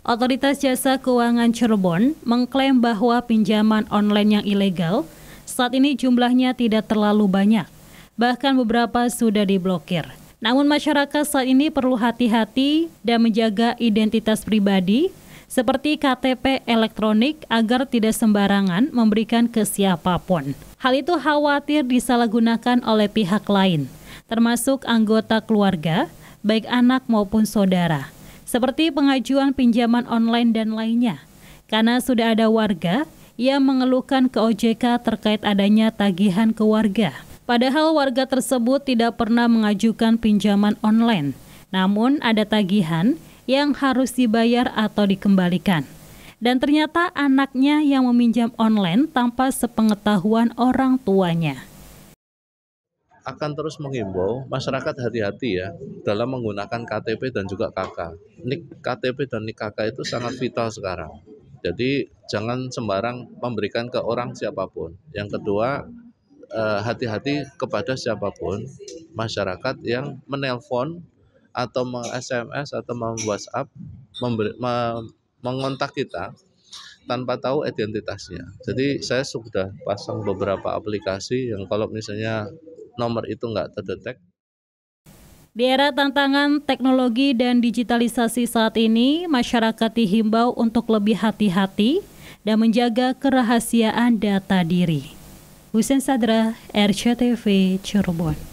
Otoritas Jasa Keuangan Cirebon mengklaim bahwa pinjaman online yang ilegal saat ini jumlahnya tidak terlalu banyak, bahkan beberapa sudah diblokir. Namun masyarakat saat ini perlu hati-hati dan menjaga identitas pribadi seperti KTP elektronik agar tidak sembarangan memberikan ke siapapun. Hal itu khawatir disalahgunakan oleh pihak lain, termasuk anggota keluarga, baik anak maupun saudara seperti pengajuan pinjaman online dan lainnya. Karena sudah ada warga yang mengeluhkan ke OJK terkait adanya tagihan ke warga. Padahal warga tersebut tidak pernah mengajukan pinjaman online. Namun ada tagihan yang harus dibayar atau dikembalikan. Dan ternyata anaknya yang meminjam online tanpa sepengetahuan orang tuanya akan terus menghimbau masyarakat hati-hati ya dalam menggunakan KTP dan juga KK. Nik KTP dan nik KK itu sangat vital sekarang. Jadi jangan sembarang memberikan ke orang siapapun. Yang kedua eh, hati-hati kepada siapapun masyarakat yang menelpon atau meng-SMS atau meng-WhatsApp memberi, mengontak kita tanpa tahu identitasnya. Jadi saya sudah pasang beberapa aplikasi yang kalau misalnya nomor itu nggak terdetek. Di era tantangan teknologi dan digitalisasi saat ini, masyarakat dihimbau untuk lebih hati-hati dan menjaga kerahasiaan data diri. Husen Sadra, RCTV Cirebon.